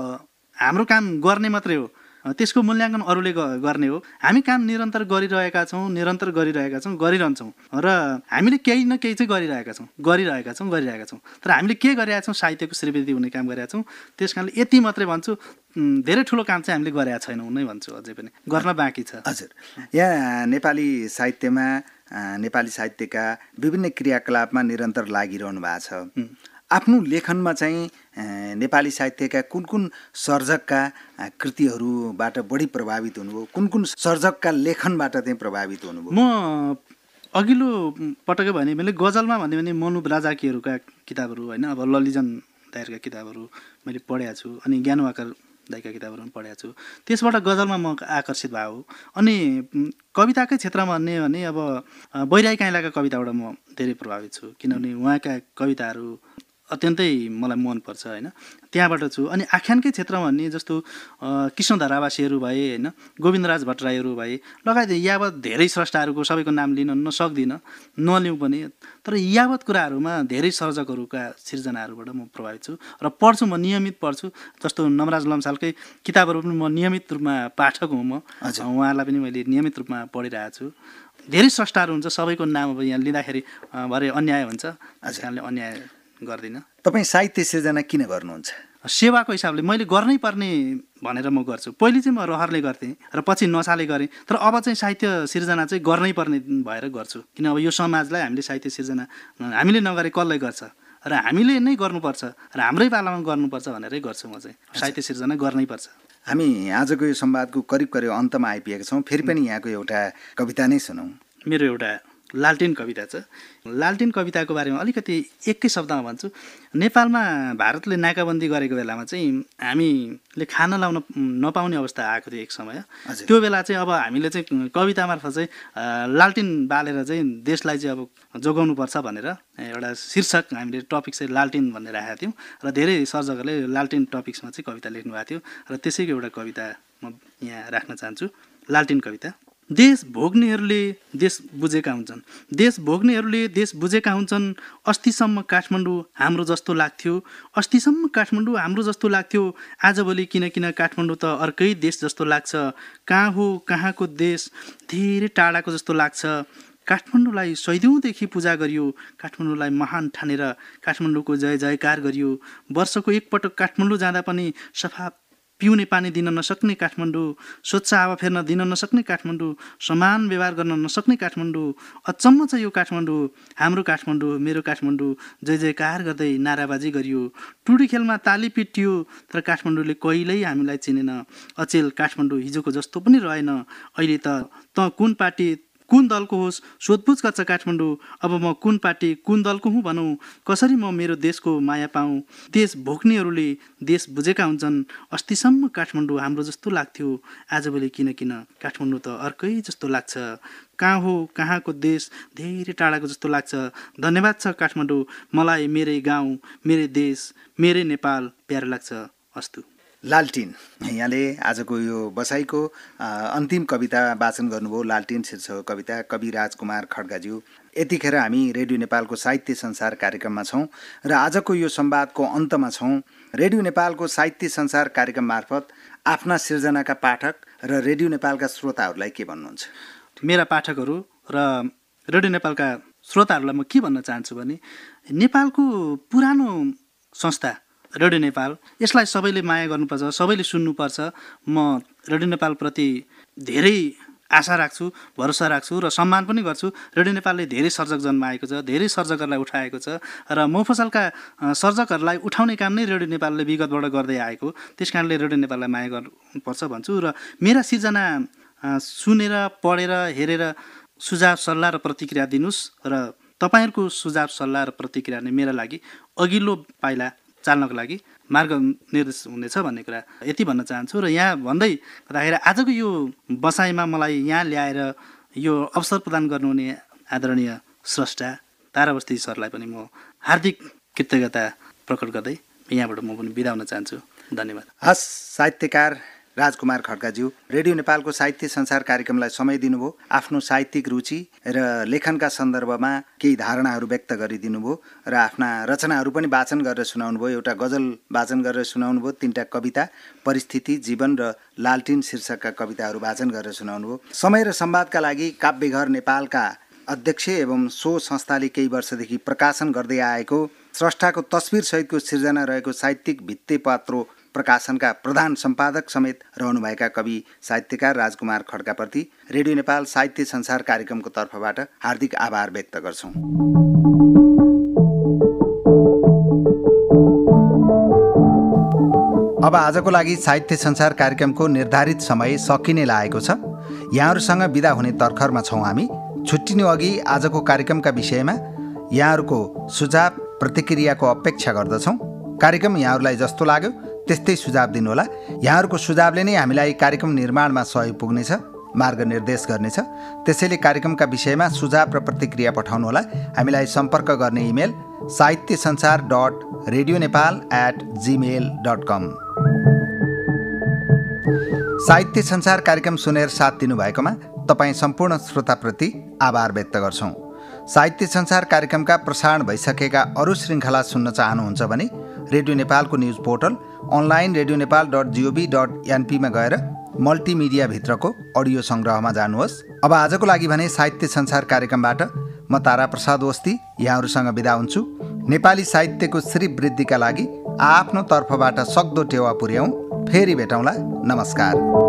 S2: हाम्रो काम गर्ने मात्रै हो त्यसको मूल्याङ्कन अरूले गर्ने हो हामी काम निरन्तर गरिरहेका छौँ निरन्तर गरिरहेका छौँ गरिरहन्छौँ र हामीले केही न केही चाहिँ गरिरहेका छौँ गरिरहेका छौँ गरिरहेका छौँ तर हामीले के गरिरहेका छौँ साहित्यको श्रीवृद्धि हुने काम गरेका छौँ त्यस कारणले यति मात्रै भन्छु धेरै ठुलो काम चाहिँ हामीले गरेका छैनौँ नै भन्छु अझै पनि गर्न बाँकी छ हजुर
S1: यहाँ नेपाली साहित्यमा नेपाली साहित्यका विभिन्न क्रियाकलापमा निरन्तर लागिरहनु भएको छ आफ्नो लेखनमा चाहिँ नेपाली साहित्यका कुन कुन सर्जकका कृतिहरूबाट बढी प्रभावित हुनुभयो कुन कुन सर्जकका लेखनबाट चाहिँ प्रभावित हुनुभयो
S2: म अघिल्लो पटकै भने मैले गजलमा भन्यो भने मनु राजाकीहरूका किताबहरू होइन अब ललिजन दायरका किताबहरू मैले पढाएको छु अनि ज्ञानवाकर दाइका किताबहरू पनि पढाएको छु त्यसबाट गजलमा म आकर्षित भएको अनि कविताकै क्षेत्रमा भन्ने भने अब बैराई काइलाका कविताबाट म धेरै प्रभावित छु किनभने उहाँका कविताहरू अत्यन्तै मलाई मनपर्छ होइन त्यहाँबाट छु अनि आख्यानकै क्षेत्रमा भन्ने जस्तो कृष्ण धरावासीहरू भए होइन गोविन्दराज भट्टराईहरू भए लगायत यावत धेरै स्रष्टाहरूको सबैको नाम लिन नसक्दिनँ नलिउँ पनि तर यावत कुराहरूमा धेरै सर्जकहरूका सिर्जनाहरूबाट म प्रभावित छु र पढ्छु म नियमित पढ्छु जस्तो नवराज लम्सालकै किताबहरू पनि म नियमित रूपमा पाठक हुँ म उहाँलाई पनि मैले नियमित रूपमा पढिरहेको छु धेरै स्रष्टाहरू हुन्छ सबैको नाम अब यहाँ लिँदाखेरि भरे अन्याय हुन्छ त्यस अन्याय गर्दिनँ तपाईँ साहित्य सिर्जना किन गर्नुहुन्छ सेवाको हिसाबले मैले गर्नै पर्ने भनेर म गर्छु पहिले चाहिँ म रहरले गर्थेँ र पछि नसाले गरेँ तर अब चाहिँ साहित्य सिर्जना चाहिँ गर्नै पर्ने भएर गर्छु किन अब यो समाजलाई हामीले साहित्य सिर्जना हामीले नगरे कसले गर्छ र हामीले नै गर्नुपर्छ र हाम्रै पालामा गर्नुपर्छ भनेरै गर्छु म चाहिँ साहित्य सिर्जना गर्नै पर्छ हामी आजको
S1: यो संवादको करिब करिब अन्तमा आइपुगेका छौँ फेरि पनि यहाँको एउटा कविता नै सुनौँ
S2: मेरो एउटा लालटेन कविता छ लालटेन कविताको बारेमा अलिकति एकै शब्दमा भन्छु नेपालमा भारतले नाकाबन्दी गरेको बेलामा चाहिँ हामीले खान लाउन नपाउने अवस्था आएको थियो एक समय त्यो बेला चाहिँ अब हामीले चाहिँ कविता मार्फत चाहिँ लालटिन बालेर चाहिँ देशलाई चाहिँ अब जोगाउनुपर्छ भनेर एउटा शीर्षक हामीले टपिक चाहिँ लालटिन भन्ने राखेका थियौँ र धेरै सर्जकहरूले लालटिन टपिक्समा चाहिँ कविता लेख्नु भएको थियो र त्यसैको एउटा कविता म यहाँ राख्न चाहन्छु लाल्टिन कविता देश भोग्नेहरूले देश बुझेका हुन्छन् देश भोग्नेहरूले देश बुझेका हुन्छन् अस्तिसम्म काठमाडौँ हाम्रो जस्तो लाग्थ्यो अस्तिसम्म काठमाडौँ हाम्रो जस्तो लाग्थ्यो आजभोलि किन किन काठमाडौँ त अर्कै देश जस्तो लाग्छ कहाँ हो कहाँको देश धेरै टाढाको जस्तो लाग्छ काठमाडौँलाई सैदौँदेखि पूजा गरियो काठमाडौँलाई महान ठानेर काठमाडौँको जय जयकार गरियो वर्षको एकपटक काठमाडौँ जाँदा पनि सफा पिउने पानी दिन नसक्ने काठमाडौँ स्वच्छ हावा फेर्न दिन नसक्ने काठमाडौँ समान व्यवहार गर्न नसक्ने काठमाडौँ अचम्म छ यो काठमाडौँ हाम्रो काठमाडौँ मेरो काठमाडौँ जय जयकार गर्दै नाराबाजी गरियो टुडी खेलमा ताली पिटियो तर काठमाडौँले कहिल्यै हामीलाई चिनेन अचेल काठमाडौँ हिजोको जस्तो पनि रहेन अहिले त त कुन पार्टी कुन दलको होस् सोधपुछ गर्छ काठमाडौँ अब म कुन पार्टी कुन दलको हुँ भनौँ कसरी म मेरो देशको माया पाऊँ देश भोग्नेहरूले देश बुझेका हुन्छन् अस्तिसम्म काठमाडौँ हाम्रो जस्तो लाग्थ्यो आजभोलि किन किन काठमाडौँ त अर्कै जस्तो लाग्छ कहाँ हो कहाँको देश धेरै टाढाको जस्तो लाग्छ धन्यवाद छ काठमाडौँ मलाई मेरै गाउँ मेरै देश मेरै नेपाल प्यारो लाग्छ अस्तु
S1: लालटिन यहाँले आजको यो बसाइको अन्तिम कविता वाचन गर्नुभयो लालटिन शीर्षक कविता कवि राजकुमार खड्गाज्यू यतिखेर हामी रेडियो नेपालको साहित्य संसार कार्यक्रममा छौँ र आजको यो संवादको अन्तमा छौँ रेडियो नेपालको साहित्य संसार कार्यक्रम मार्फत आफ्ना सिर्जनाका पाठक र रेडियो नेपालका श्रोताहरूलाई के भन्नुहुन्छ
S2: मेरा पाठकहरू र रेडियो नेपालका श्रोताहरूलाई म के भन्न चाहन्छु भने नेपालको पुरानो संस्था रेडियो नेपाल यसलाई सबैले माया गर्नुपर्छ सबैले सुन्नुपर्छ म रेडियो नेपालप्रति धेरै आशा राख्छु भरोसा राख्छु र सम्मान पनि गर्छु रेडियो नेपालले धेरै सर्जक जन्माएको छ धेरै सर्जकहरूलाई उठाएको छ र मोफसलका सर्जकहरूलाई उठाउने काम नै रेडियो नेपालले विगतबाट गर्दै आएको त्यस कारणले रेडियो नेपाललाई माया गर्नुपर्छ भन्छु र मेरा सिर्जना सुनेर पढेर हेरेर सुझाव सल्लाह र प्रतिक्रिया दिनुहोस् र तपाईँहरूको सुझाव सल्लाह र प्रतिक्रिया नै मेरा लागि अघिल्लो पाइला चाल्नको लागि मार्ग निर्देश हुनेछ भन्ने कुरा यति भन्न चाहन्छु र यहाँ भन्दै गर्दाखेरि आजको यो बसाइमा मलाई यहाँ ल्याएर यो अवसर प्रदान गर्नुहुने आदरणीय स्रष्टा तारावस्ती सरलाई पनि म हार्दिक कृतज्ञता प्रकट गर्दै यहाँबाट म पनि बिदा हुन चाहन्छु धन्यवाद हस् साहित्यकार राजकुमार खड्काज्यू
S1: रेडियो नेपालको साहित्य संसार कार्यक्रमलाई समय दिनुभयो आफ्नो साहित्यिक रुचि र लेखनका सन्दर्भमा केही धारणाहरू व्यक्त गरिदिनु गरिदिनुभयो र आफ्ना रचनाहरू पनि वाचन गरेर सुनाउनु भयो एउटा गजल वाचन गरेर सुनाउनु भयो तिनवटा कविता परिस्थिति जीवन र लालटिन शीर्षकका कविताहरू वाचन गरेर सुनाउनु भयो समय र संवादका लागि काव्यघर नेपालका अध्यक्ष एवं सो संस्थाले केही वर्षदेखि प्रकाशन गर्दै आएको स्रष्टाको तस्विरसहितको सिर्जना रहेको साहित्यिक भित्ते पात्रो प्रकाशनका प्रधान सम्पादक समेत रहनुभएका कवि साहित्यकार राजकुमार खड्काप्रति रेडियो नेपाल साहित्य संसार कार्यक्रमको तर्फबाट हार्दिक आभार व्यक्त गर्छौँ अब आजको लागि साहित्य संसार कार्यक्रमको निर्धारित समय सकिने लागेको छ यहाँहरूसँग विदा हुने तर्खरमा छौँ हामी छुट्टिनु अघि आजको कार्यक्रमका विषयमा यहाँहरूको सुझाव प्रतिक्रियाको अपेक्षा गर्दछौँ कार्यक्रम यहाँहरूलाई जस्तो लाग्यो त्यस्तै सुझाव दिनुहोला यहाँहरूको सुझावले नै हामीलाई कार्यक्रम निर्माणमा सहयोग पुग्नेछ मार्ग निर्देश गर्नेछ त्यसैले कार्यक्रमका विषयमा सुझाव र प्रतिक्रिया पठाउनुहोला हामीलाई सम्पर्क गर्ने email Sahitya Sansar dot radio Nepal at Gmail dot com Sahitya Sansar कार्यक्रम सुनेर साथ दिनुभएकोमा तपाईँ सम्पूर्ण श्रोताप्रति आभार व्यक्त गर्छौँ साहित्य संसार कार्यक्रमका प्रसारण भइसकेका अरू श्रृङ्खला सुन्न चाहनुहुन्छ भने रेडियो नेपालको news portal online radio Nepal dot gov dot एनपीमा गएर मल्टिमिडियाभित्रको अडियो सङ्ग्रहमा जानुहोस् अब आजको लागि भने साहित्य संसार कार्यक्रमबाट म तारा प्रसाद ओस्ती यहाँहरूसँग बिदा हुन्छु नेपाली साहित्यको श्री वृद्धिका लागि आफ्नो तर्फबाट सक्दो टेवा पुर्याउँ फेरि भेटौँला नमस्कार